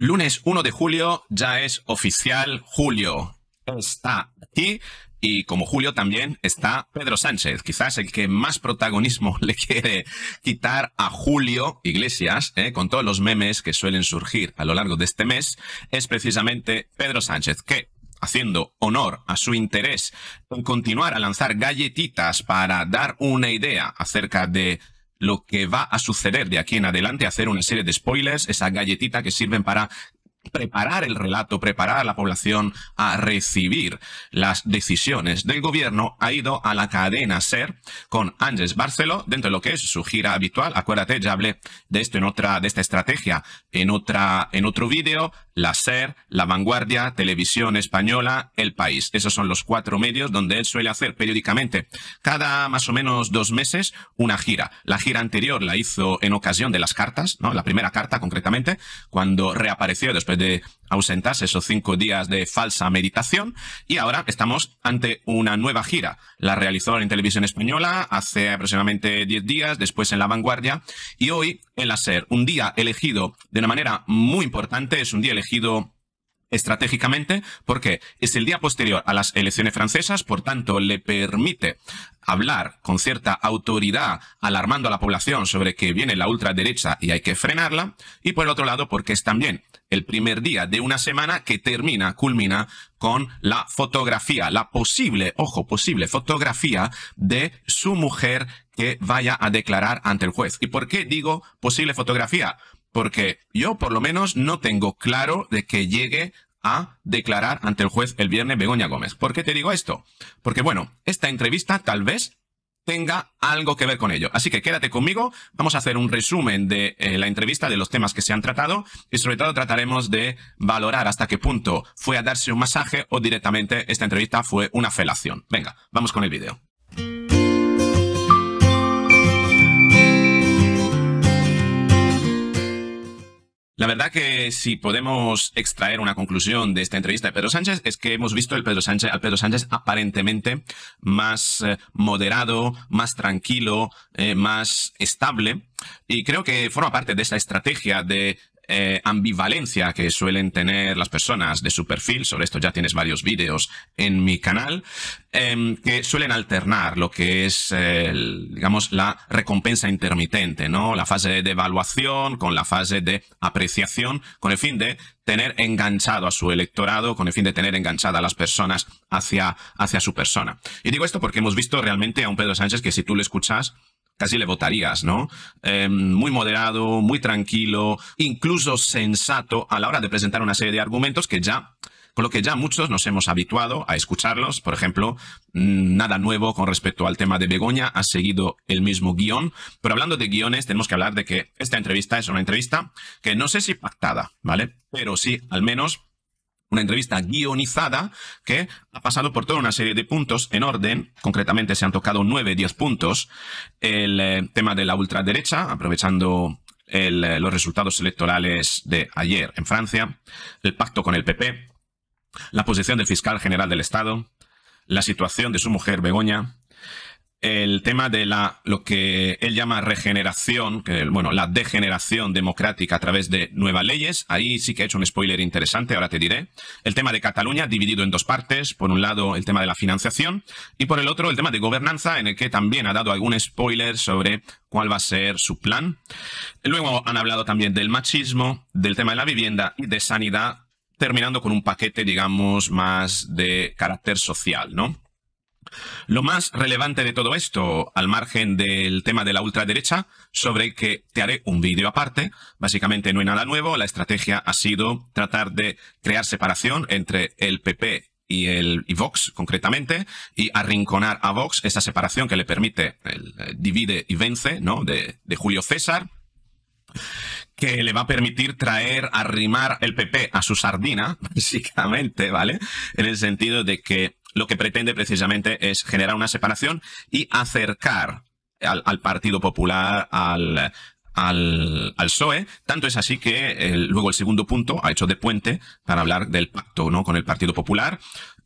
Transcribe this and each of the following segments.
Lunes 1 de julio ya es oficial Julio. Está aquí y como Julio también está Pedro Sánchez, quizás el que más protagonismo le quiere quitar a Julio Iglesias, ¿eh? con todos los memes que suelen surgir a lo largo de este mes, es precisamente Pedro Sánchez, que haciendo honor a su interés en continuar a lanzar galletitas para dar una idea acerca de lo que va a suceder de aquí en adelante, hacer una serie de spoilers, esa galletita que sirven para preparar el relato, preparar a la población a recibir las decisiones del gobierno, ha ido a la cadena SER con Andrés Barceló dentro de lo que es su gira habitual. Acuérdate, ya hablé de esto en otra, de esta estrategia en otra, en otro vídeo, la SER, La Vanguardia, Televisión Española, El País. Esos son los cuatro medios donde él suele hacer periódicamente, cada más o menos dos meses, una gira. La gira anterior la hizo en ocasión de las cartas, ¿no? La primera carta concretamente, cuando reapareció después de ausentarse esos cinco días de falsa meditación y ahora estamos ante una nueva gira. La realizó en Televisión Española hace aproximadamente diez días, después en La Vanguardia y hoy en la SER. Un día elegido de una manera muy importante, es un día elegido estratégicamente porque es el día posterior a las elecciones francesas, por tanto le permite hablar con cierta autoridad alarmando a la población sobre que viene la ultraderecha y hay que frenarla, y por el otro lado porque es también el primer día de una semana que termina, culmina con la fotografía, la posible, ojo, posible fotografía de su mujer que vaya a declarar ante el juez. ¿Y por qué digo posible fotografía? Porque yo por lo menos no tengo claro de que llegue a declarar ante el juez el viernes Begoña Gómez. ¿Por qué te digo esto? Porque bueno, esta entrevista tal vez tenga algo que ver con ello. Así que quédate conmigo, vamos a hacer un resumen de eh, la entrevista, de los temas que se han tratado y sobre todo trataremos de valorar hasta qué punto fue a darse un masaje o directamente esta entrevista fue una felación. Venga, vamos con el vídeo. La verdad que si podemos extraer una conclusión de esta entrevista de Pedro Sánchez es que hemos visto el Pedro Sánchez, al Pedro Sánchez aparentemente más eh, moderado, más tranquilo, eh, más estable. Y creo que forma parte de esa estrategia de eh, ambivalencia que suelen tener las personas de su perfil, sobre esto ya tienes varios vídeos en mi canal, em, que suelen alternar lo que es, digamos, la recompensa intermitente, ¿no? La fase de evaluación con la fase de apreciación, con el fin de tener enganchado a su electorado, con el fin de tener enganchada a las personas hacia, hacia su persona. Y digo esto porque hemos visto realmente a un Pedro Sánchez que si tú le escuchas, casi le votarías, ¿no? Em, muy moderado, muy tranquilo, incluso sensato a la hora de presentar una serie de argumentos que ya, con lo que ya muchos nos hemos habituado a escucharlos. Por ejemplo, mm, nada nuevo con respecto al tema de Begoña, ha seguido el mismo guión. Pero hablando de guiones, tenemos que hablar de que esta entrevista es una entrevista que no sé si pactada, ¿vale? Pero sí, al menos una entrevista guionizada que ha pasado por toda una serie de puntos en orden, concretamente se han tocado 9, 10 puntos, el eh, tema de la ultraderecha, aprovechando eh, los resultados electorales de ayer en Francia, el pacto con el PP, la posición del fiscal general del Estado, la situación de su mujer Begoña, el tema de la, lo que él llama regeneración, que, bueno, la degeneración democrática a través de nuevas leyes. Ahí sí que ha hecho un spoiler interesante, ahora te diré. El tema de Cataluña dividido en dos partes. Por un lado, el tema de la financiación y por el otro, el tema de gobernanza, en el que también ha dado algún spoiler sobre cuál va a ser su plan. Luego han hablado también del machismo, del tema de la vivienda y de sanidad, terminando con un paquete, digamos, más de carácter social, ¿no? Lo más relevante de todo esto, al margen del tema de la ultraderecha, sobre que te haré un vídeo aparte, básicamente no hay nada nuevo, la estrategia ha sido tratar de crear separación entre el PP y el Vox concretamente y arrinconar a Vox esa separación que le permite el eh, divide y vence ¿no? de, de Julio César que le va a permitir traer, arrimar el PP a su sardina, básicamente, ¿vale? En el sentido de que lo que pretende precisamente es generar una separación y acercar al, Partido Popular, al, al, PSOE. Tanto es así que eh, luego el segundo punto ha hecho de puente para hablar del pacto ¿no? con el Partido Popular.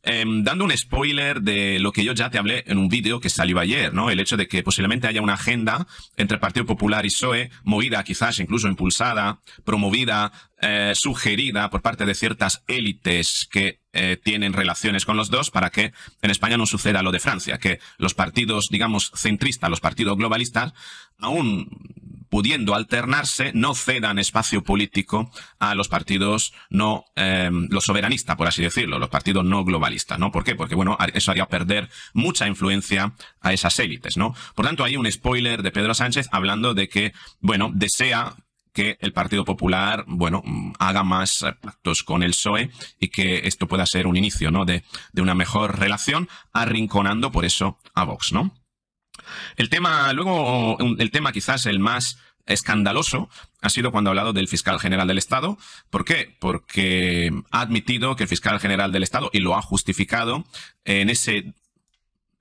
Em, dando un spoiler de lo que yo ya te hablé en un vídeo que salió ayer, ¿no? El hecho de que posiblemente haya una agenda entre Partido Popular y PSOE, movida quizás incluso impulsada, promovida, eh, sugerida por parte de ciertas élites que eh, tienen relaciones con los dos para que en España no suceda lo de Francia, que los partidos, digamos, centristas, los partidos globalistas, aún pudiendo alternarse, no cedan espacio político a los partidos no, em, los soberanistas, por así decirlo, los partidos no globalistas, ¿no? ¿Por qué? Porque, bueno, eso haría perder mucha influencia a esas élites, ¿no? Por tanto, hay un spoiler de Pedro Sánchez hablando de que, bueno, desea que el Partido Popular, bueno, haga más pactos con el PSOE y que esto pueda ser un inicio, ¿no? De, de una mejor relación, arrinconando por eso a Vox, ¿no? El tema, luego, el tema quizás el más escandaloso ha sido cuando ha hablado del fiscal general del Estado. ¿Por qué? Porque ha admitido que el fiscal general del Estado, y lo ha justificado, en ese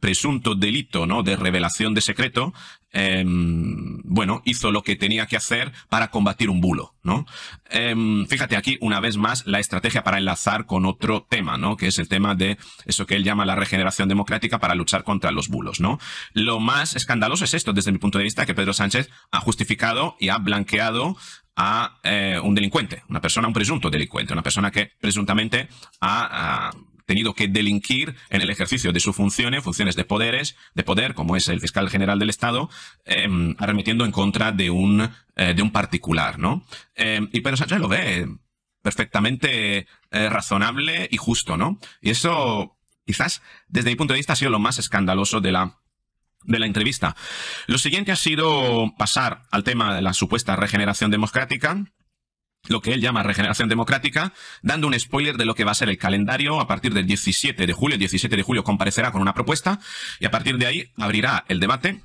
presunto delito ¿no? de revelación de secreto, em, bueno, hizo lo que tenía que hacer para combatir un bulo. ¿no? Em, fíjate aquí, una vez más, la estrategia para enlazar con otro tema, ¿no? que es el tema de eso que él llama la regeneración democrática para luchar contra los bulos. ¿no? Lo más escandaloso es esto, desde mi punto de vista, que Pedro Sánchez ha justificado y ha blanqueado a eh, un delincuente, una persona, un presunto delincuente, una persona que presuntamente ha tenido que delinquir en el ejercicio de sus funciones, funciones de poderes, de poder, como es el fiscal general del Estado, em, arremetiendo en contra de un, eh, de un particular, ¿no? Em, y Pedro Sánchez lo ve perfectamente eh, razonable y justo, ¿no? Y eso, quizás, desde mi punto de vista, ha sido lo más escandaloso de la de la entrevista. Lo siguiente ha sido pasar al tema de la supuesta regeneración democrática, lo que él llama regeneración democrática, dando un spoiler de lo que va a ser el calendario. A partir del 17 de julio, el 17 de julio comparecerá con una propuesta y a partir de ahí abrirá el debate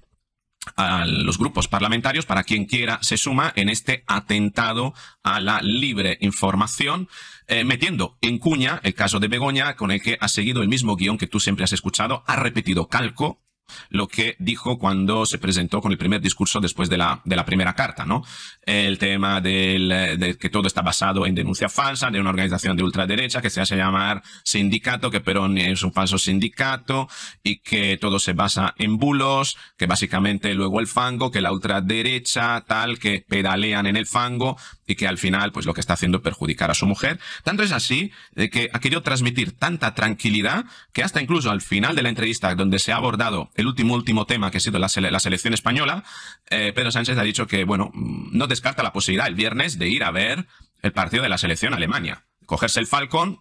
a los grupos parlamentarios para quien quiera se suma en este atentado a la libre información, eh, metiendo en cuña el caso de Begoña, con el que ha seguido el mismo guión que tú siempre has escuchado, ha repetido calco lo que dijo cuando se presentó con el primer discurso después de la, de la primera carta, ¿no? El tema del, de que todo está basado en denuncia falsa de una organización de ultraderecha que se hace llamar sindicato, que Perón es un falso sindicato y que todo se basa en bulos, que básicamente luego el fango, que la ultraderecha tal, que pedalean en el fango, y que al final, pues lo que está haciendo es perjudicar a su mujer. Tanto es así de que ha querido transmitir tanta tranquilidad que hasta incluso al final de la entrevista donde se ha abordado el último último tema que ha sido la, selección española, eh, Pedro Sánchez ha dicho que, bueno, no descarta la posibilidad el viernes de ir a ver el partido de la selección Alemania. Cogerse el Falcón,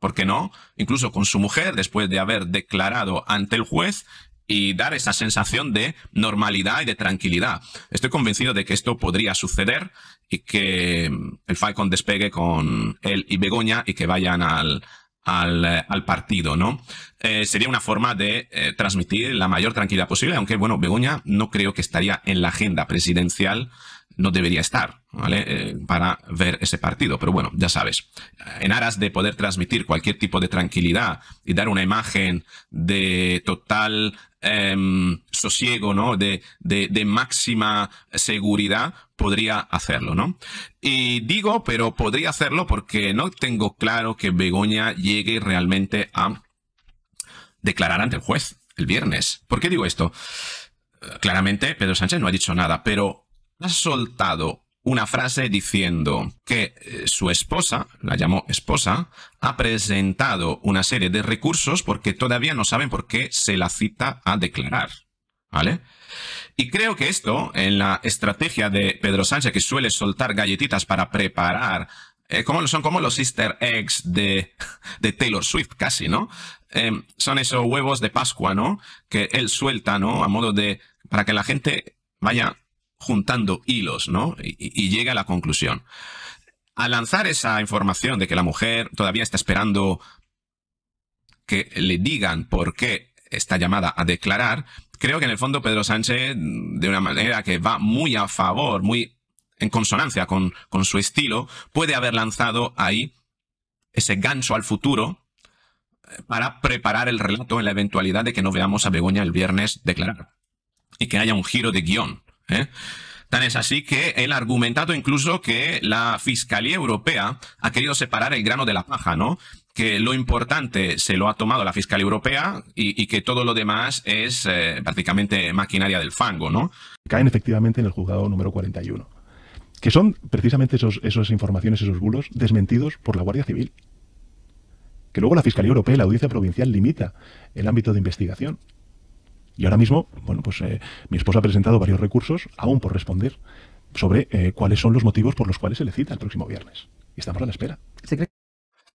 ¿por qué no? Incluso con su mujer, después de haber declarado ante el juez y dar esa sensación de normalidad y de tranquilidad. Estoy convencido de que esto podría suceder y que mm, el Falcon despegue con él y Begoña y que vayan al, al, eh, al partido, ¿no? Eh, sería una forma de eh, transmitir la mayor tranquilidad posible, aunque, bueno, Begoña no creo que estaría en la agenda presidencial, no debería estar, ¿vale? para ver ese partido, pero bueno, ya sabes. En aras de poder transmitir cualquier tipo de tranquilidad y dar una imagen de total Em, sosiego, ¿no? De, máxima seguridad, podría hacerlo, ¿no? Y digo, pero podría hacerlo porque no tengo claro que Begoña llegue realmente a declarar ante el juez el viernes. ¿Por qué digo esto? Eh, claramente Pedro Sánchez no ha dicho nada, pero ha soltado una frase diciendo que eh, su esposa, la llamó esposa, ha presentado una serie de recursos porque todavía no saben por qué se la cita a declarar. ¿Vale? Y creo que esto, en la estrategia de Pedro Sánchez, que suele soltar galletitas para preparar, eh, son como los easter eggs de, Taylor Swift, casi, ¿no? Eh, son esos huevos de Pascua, ¿no? Que él suelta, ¿no? A modo de, para que la gente vaya juntando hilos, ¿no? Y, llega a la conclusión. Al lanzar esa información de que la mujer todavía está esperando que le digan por qué está llamada a declarar, creo que en el fondo Pedro Sánchez, de una manera que va muy a favor, muy en consonancia con, con su estilo, puede haber lanzado ahí ese gancho al futuro eh, para preparar el relato en la eventualidad de que no veamos a Begoña el viernes declarar y que haya un giro de guión ¿eh? Tan es así que él ha argumentado incluso que la Fiscalía Europea ha querido separar el grano de la paja, ¿no? Que lo importante se lo ha tomado la Fiscalía Europea y, que todo lo demás es eh, prácticamente maquinaria del fango, ¿no? Caen efectivamente en el juzgado número 41, que son precisamente esas informaciones, esos bulos desmentidos por la Guardia Civil. Que luego la Fiscalía Europea y la Audiencia Provincial limita el ámbito de investigación. Y ahora mismo, bueno, pues eh, mi esposa ha presentado varios recursos, aún por responder, sobre eh, cuáles son los motivos por los cuales se le cita el próximo viernes. Y estamos a la espera.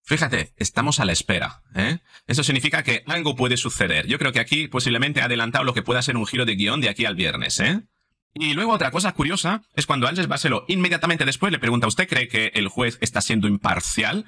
Fíjate, estamos a la espera. ¿eh? Eso significa que algo puede suceder. Yo creo que aquí posiblemente ha adelantado lo que pueda ser un giro de guión de aquí al viernes. ¿eh? Y luego otra cosa curiosa es cuando Ángel Barceló inmediatamente después le pregunta, ¿usted cree que el juez está siendo imparcial?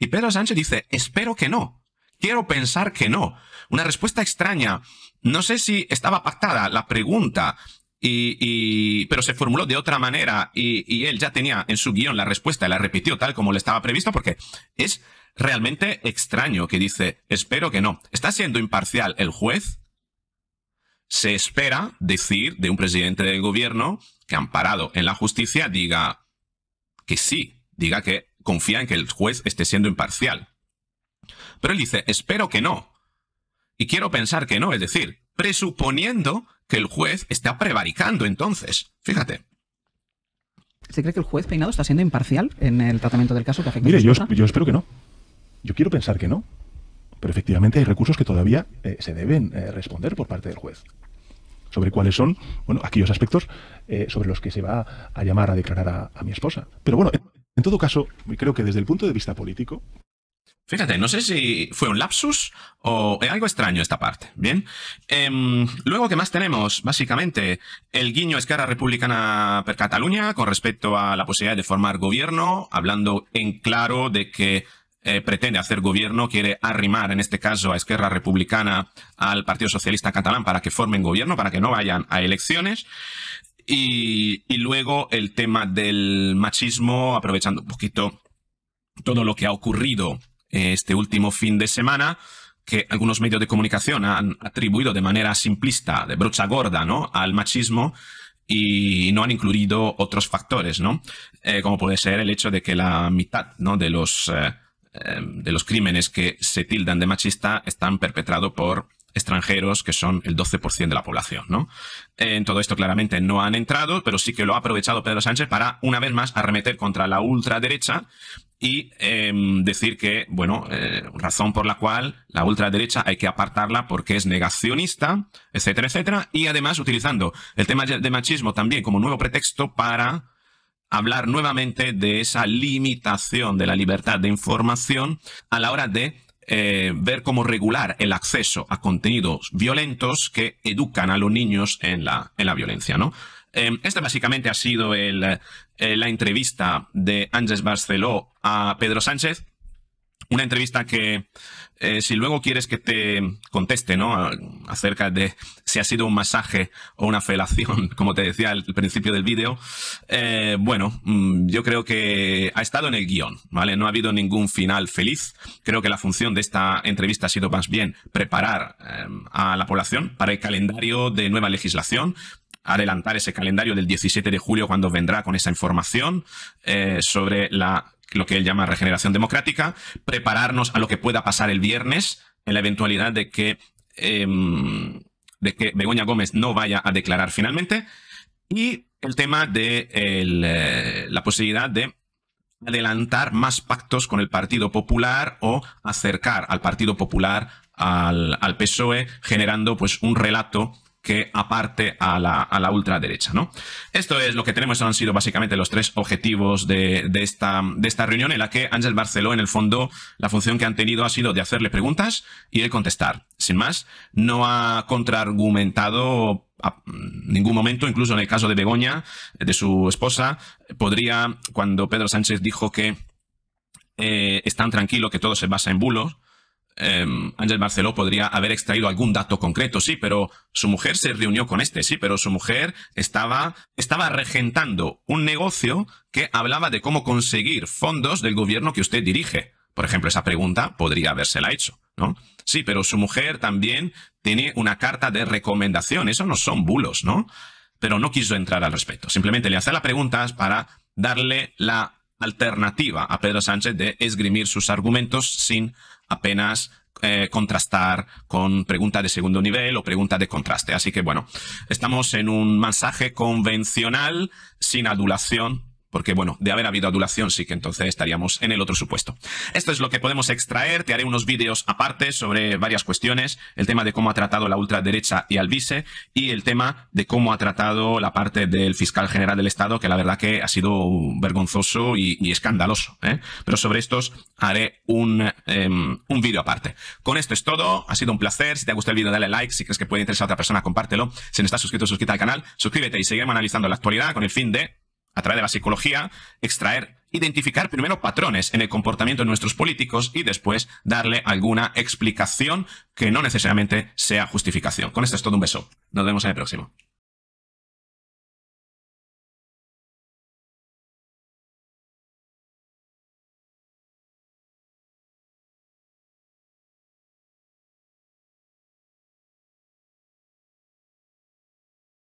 Y Pedro Sánchez dice, espero que no. Quiero pensar que no. Una respuesta extraña. No sé si estaba pactada la pregunta, y, pero se formuló de otra manera y, y, él ya tenía en su guión la respuesta y la repitió tal como le estaba previsto porque es realmente extraño que dice, espero que no. ¿Está siendo imparcial el juez? Se espera decir de un presidente del gobierno que amparado en la justicia diga que sí, diga que confía en que el juez esté siendo imparcial. Pero él dice, espero que no. Y quiero pensar que no, es decir, presuponiendo que el juez está prevaricando entonces. Fíjate. ¿Se cree que el juez peinado está siendo imparcial en el tratamiento del caso que afecta Mire, yo, yo espero que no. Yo quiero pensar que no. Pero efectivamente hay recursos que todavía eh, se deben eh, responder por parte del juez. Sobre cuáles son, bueno, aquellos aspectos eh, sobre los que se va a llamar a declarar a mi esposa. Pero bueno, en todo caso, creo que desde el punto de vista político, Fíjate, no sé si fue un lapsus o eh, algo extraño esta parte, ¿bien? Em, luego, ¿qué más tenemos? Básicamente, el guiño Esquerra Republicana per Cataluña con respecto a la posibilidad de formar gobierno, hablando en claro de que eh, pretende hacer gobierno, quiere arrimar en este caso a Esquerra Republicana al Partido Socialista Catalán para que formen gobierno, para que no vayan a elecciones. Y, y luego el tema del machismo, aprovechando un poquito todo lo que ha ocurrido este último fin de semana que algunos medios de comunicación han atribuido de manera simplista, de brocha gorda, ¿no? Al machismo y no han incluido otros factores, ¿no? Eh, como puede ser el hecho de que la mitad, ¿no? De los, eh, eh, de los crímenes que se tildan de machista están perpetrados por extranjeros, que son el 12% de la población, ¿no? En todo esto claramente no han entrado, pero sí que lo ha aprovechado Pedro Sánchez para, una vez más, arremeter contra la ultraderecha y em, decir que, bueno, eh, razón por la cual la ultraderecha hay que apartarla porque es negacionista, etcétera, etcétera, y además utilizando el tema de machismo también como nuevo pretexto para hablar nuevamente de esa limitación de la libertad de información a la hora de eh, ver cómo regular el acceso a contenidos violentos que educan a los niños en la, en la violencia, ¿no? Eh, em, esta básicamente ha sido el, eh, la entrevista de Ángel Barceló a Pedro Sánchez. Una entrevista que, eh, si luego quieres que te conteste, ¿no? Acerca de si ha sido un masaje o una felación, como te decía al principio del vídeo, eh, bueno, mm, yo creo que ha estado en el guión, ¿vale? No ha habido ningún final feliz. Creo que la función de esta entrevista ha sido más bien preparar eh, a la población para el calendario de nueva legislación, adelantar ese calendario del 17 de julio cuando vendrá con esa información sobre la lo que él llama regeneración democrática, prepararnos a lo que pueda pasar el viernes en la eventualidad de que, em, de que Begoña Gómez no vaya a declarar finalmente, y el tema de eh, la posibilidad de adelantar más pactos con el Partido Popular o acercar al Partido Popular al, al PSOE, generando pues un relato que aparte a la, ultraderecha, ¿no? Esto es lo que tenemos, han sido básicamente los tres objetivos de, esta, de esta reunión en la que Ángel Barceló, en el fondo, la función que han tenido ha sido de hacerle preguntas y de contestar. Sin más, no ha contraargumentado en mm, ningún momento, incluso en el caso de Begoña, de su esposa, podría, cuando Pedro Sánchez dijo que eh, están tranquilo que todo se basa en bulos, Em, Ángel Barceló podría haber extraído algún dato concreto, sí, pero su mujer se reunió con este, sí, pero su mujer estaba, estaba regentando un negocio que hablaba de cómo conseguir fondos del gobierno que usted dirige. Por ejemplo, esa pregunta podría habérsela hecho, ¿no? Sí, pero su mujer también tiene una carta de recomendación. Eso no son bulos, ¿no? Pero no quiso entrar al respecto. Simplemente le hace la preguntas para darle la alternativa a Pedro Sánchez de esgrimir sus argumentos sin apenas eh, contrastar con preguntas de segundo nivel o preguntas de contraste. Así que bueno, estamos en un mensaje convencional sin adulación porque, bueno, de haber habido adulación sí que entonces estaríamos en el otro supuesto. Esto es lo que podemos extraer. Te haré unos vídeos aparte sobre varias cuestiones. El tema de cómo ha tratado la ultraderecha y vice. y el tema de cómo ha tratado la parte del fiscal general del Estado, que la verdad que ha sido vergonzoso y, escandaloso. ¿eh? Pero sobre estos haré un, em, un vídeo aparte. Con esto es todo. Ha sido un placer. Si te ha gustado el vídeo, dale like. Si crees que puede interesar a otra persona, compártelo. Si no estás suscrito, suscríbete al canal. Suscríbete y seguiremos analizando la actualidad con el fin de a través de la psicología, extraer, identificar primero patrones en el comportamiento de nuestros políticos y después darle alguna explicación que no necesariamente sea justificación. Con esto es todo un beso. Nos vemos en el próximo.